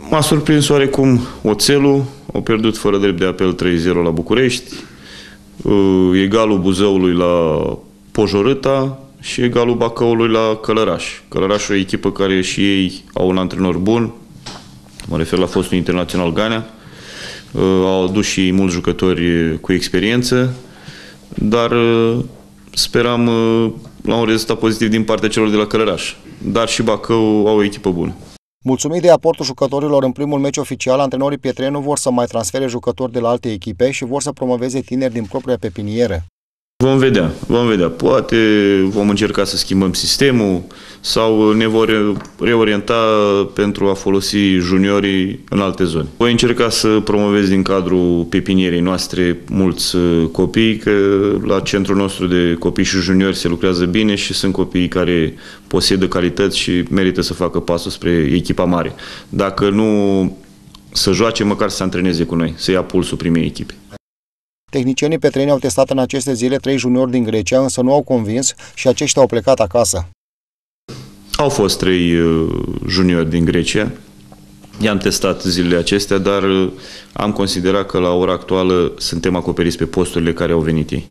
M-a surprins oarecum Oțelul, au pierdut fără drept de apel 3-0 la București, uh, egalul Buzăului la Pojorâta și egalul Bacăului la Călăraș. Călăraș o echipă care și ei au un antrenor bun, mă refer la fostul internațional Ganea, uh, au adus și mulți jucători cu experiență, dar uh, speram la un rezultat pozitiv din partea celor de la Călăraș. Dar și Bacău au o echipă bună. Mulțumit de aportul jucătorilor în primul meci oficial, antrenorii Pietrenu vor să mai transfere jucători de la alte echipe și vor să promoveze tineri din propria pepiniere. Vom vedea, vom vedea. Poate vom încerca să schimbăm sistemul sau ne vor reorienta pentru a folosi juniorii în alte zone. Voi încerca să promovez din cadrul pepinierii noastre mulți uh, copii, că la centrul nostru de copii și juniori se lucrează bine și sunt copii care posedă calități și merită să facă pasul spre echipa mare. Dacă nu să joace, măcar să antreneze cu noi, să ia pulsul primei echipe. Tehnicienii pe au testat în aceste zile trei juniori din Grecia, însă nu au convins și aceștia au plecat acasă. Au fost trei uh, juniori din Grecia. I-am testat zilele acestea, dar uh, am considerat că la ora actuală suntem acoperiți pe posturile care au venit ei.